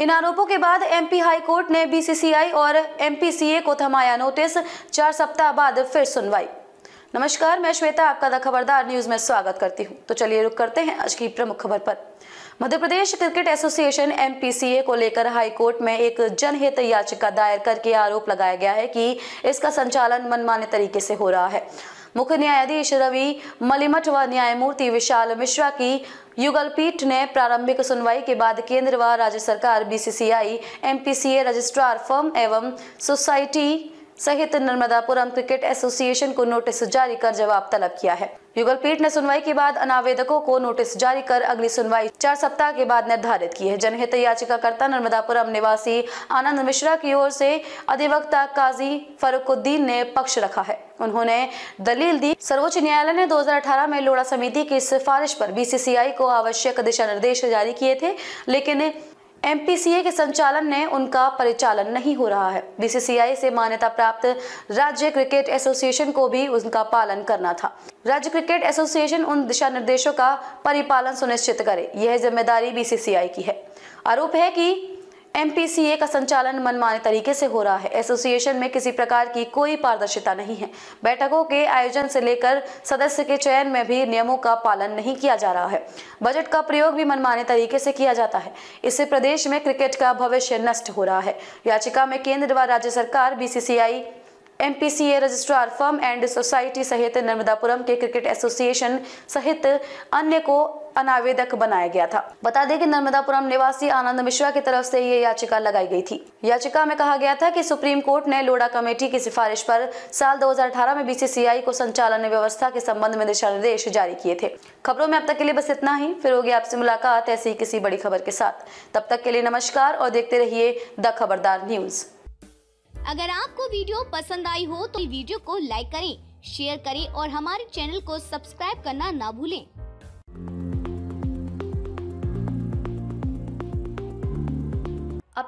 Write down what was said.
इन आरोपों के बाद एमपी हाई कोर्ट ने बीसीसीआई और एमपीसीए को थमाया नोटिस चार सप्ताह बाद फिर सुनवाई नमस्कार मैं श्वेता आपका द खबरदार न्यूज में स्वागत करती हूं तो चलिए रुक करते हैं आज की प्रमुख खबर पर Madhya Pradesh cricket association MPCA को लेकर हाईकोर्ट में एक जनहित याचिका दायर करके आरोप लगाया गया है कि इसका संचालन मनमाने तरीके से हो रहा है मुख्य न्यायाधीश रवि मलिमठ व न्यायमूर्ति विशाल मिश्रा की युगल पीठ ने प्रारंभिक सुनवाई के बाद केंद्र व राज्य सरकार बीसीसीआई एमपीसीए रजिस्ट्रार फर्म एवं सोसाइटी सहित नर्मदापुरम क्रिकेट एसोसिएशन को नोटिस जारी कर जवाब तलब किया है युगल पीठ ने सुनवाई के बाद अनावेदकों को नोटिस जारी कर अगली सुनवाई चार सप्ताह के बाद निर्धारित की है जनहित याचिकाकर्ता नर्मदापुरम निवासी आनंद मिश्रा की ओर से अधिवक्ता काजी फरुकुद्दीन ने पक्ष रखा है उन्होंने दलील दी सर्वोच्च न्यायालय ने 2018 में लोड़ा समिति की सिफारिश पर बीसीसीआई को आवश्यक दिशा निर्देश जारी किए थे लेकिन एमपीसीए के संचालन ने उनका परिचालन नहीं हो रहा है बीसीसीआई से मान्यता प्राप्त राज्य क्रिकेट एसोसिएशन को भी उनका पालन करना था राज्य क्रिकेट एसोसिएशन उन दिशा निर्देशों का परिपालन सुनिश्चित करे यह जिम्मेदारी बीसीसीआई की है आरोप है कि एमपीसीए का संचालन मनमाने तरीके से हो रहा है एसोसिएशन में किसी प्रकार की कोई पारदर्शिता नहीं है बैठकों के आयोजन से लेकर सदस्य के चयन में भी नियमों का पालन नहीं किया जा रहा है बजट का प्रयोग भी मनमाने तरीके से किया जाता है इससे प्रदेश में क्रिकेट का भविष्य नष्ट हो रहा है याचिका में केंद्र व राज्य सरकार BCCI MPCA registrar firm and society सहित नर्मदापुरम के क्रिकेट एसोसिएशन सहित अन्य को अनावेदक बनाया गया था बता दें कि नर्मदापुरम निवासी आनंद मिश्रा की तरफ से ये याचिका लगाई गई थी याचिका में कहा गया था कि सुप्रीम कोर्ट ने लोडा कमेटी की सिफारिश पर साल 2018 में बीसीसीआई को संचालन व्यवस्था के संबंध में दिशा निर्देश जारी किए थे खबरों में अब तक के लिए बस इतना ही फिर होगी आपसे मुलाकात ऐसी किसी बड़ी खबर के साथ तब तक के लिए नमस्कार और देखते रहिए द खबरदार न्यूज अगर आपको वीडियो पसंद आई हो तो वीडियो को लाइक करें शेयर करें और हमारे चैनल को सब्सक्राइब करना ना भूलें